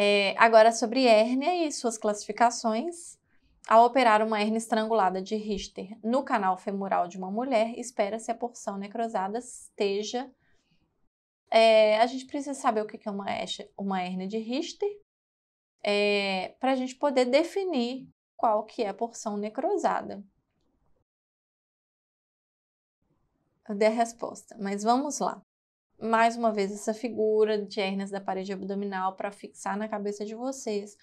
É, agora, sobre hérnia e suas classificações, ao operar uma hérnia estrangulada de Richter no canal femoral de uma mulher, espera-se a porção necrosada esteja. É, a gente precisa saber o que é uma, uma hérnia de Richter é, para a gente poder definir qual que é a porção necrosada. Eu dei a resposta, mas vamos lá mais uma vez essa figura de hérnias da parede abdominal para fixar na cabeça de vocês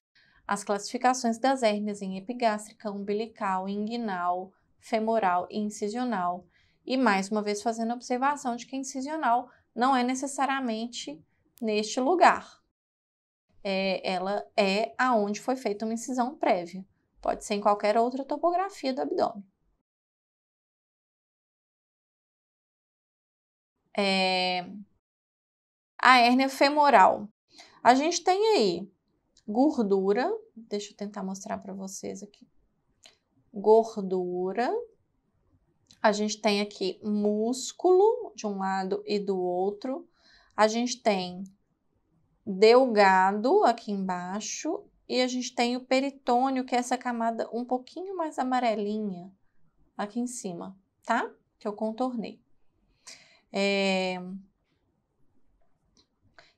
as classificações das hérnias em epigástrica, umbilical, inguinal, femoral e incisional. E mais uma vez fazendo a observação de que incisional não é necessariamente neste lugar. É, ela é aonde foi feita uma incisão prévia. Pode ser em qualquer outra topografia do abdômen. é, a hérnia femoral. A gente tem aí gordura, deixa eu tentar mostrar para vocês aqui. Gordura. A gente tem aqui músculo de um lado e do outro. A gente tem delgado aqui embaixo e a gente tem o peritônio, que é essa camada um pouquinho mais amarelinha aqui em cima, tá? Que eu contornei. É...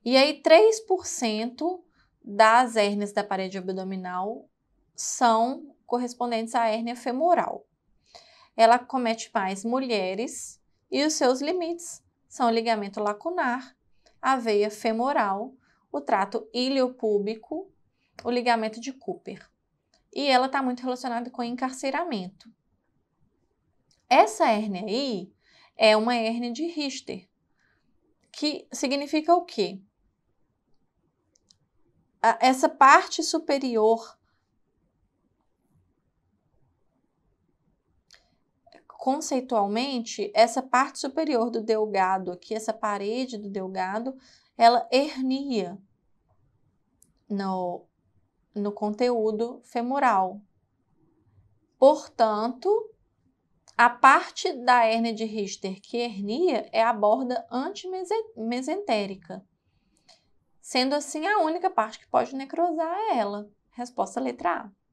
E aí, 3% das hérnias da parede abdominal são correspondentes à hérnia femoral. Ela comete mais mulheres e os seus limites são o ligamento lacunar, a veia femoral, o trato iliopúbico, o ligamento de Cooper. E ela está muito relacionada com encarceramento. Essa hérnia aí, é uma hérnia de Richter, que significa o quê? Essa parte superior conceitualmente, essa parte superior do delgado aqui, essa parede do delgado, ela hernia no, no conteúdo femoral. Portanto, a parte da hérnia de Richter que hernia é a borda antimesentérica. Sendo assim, a única parte que pode necrosar é ela. Resposta letra A.